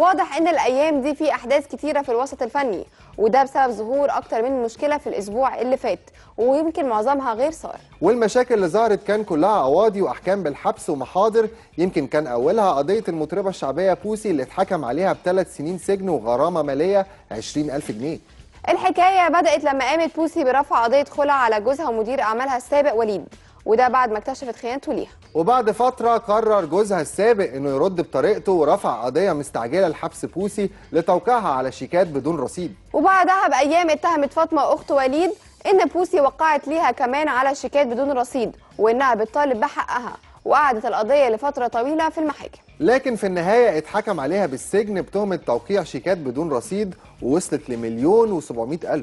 واضح ان الايام دي في احداث كتيره في الوسط الفني وده بسبب ظهور اكتر من مشكله في الاسبوع اللي فات ويمكن معظمها غير صار والمشاكل اللي ظهرت كان كلها قواضي واحكام بالحبس ومحاضر يمكن كان اولها قضيه المطربه الشعبيه بوسي اللي اتحكم عليها بثلاث سنين سجن وغرامه ماليه 20000 جنيه الحكايه بدات لما قامت بوسي برفع قضيه خلع على جوزها ومدير اعمالها السابق وليد وده بعد ما اكتشفت خيانته ليها وبعد فترة قرر جوزها السابق انه يرد بطريقته ورفع قضية مستعجلة لحبس بوسي لتوقيعها على شيكات بدون رصيد وبعدها بأيام اتهمت فاطمة أخت وليد ان بوسي وقعت ليها كمان على شيكات بدون رصيد وانها بتطالب بحقها وقعدت القضية لفترة طويلة في المحاكم لكن في النهاية اتحكم عليها بالسجن بتهمة توقيع شيكات بدون رصيد ووصلت لمليون وسبعمائة ألف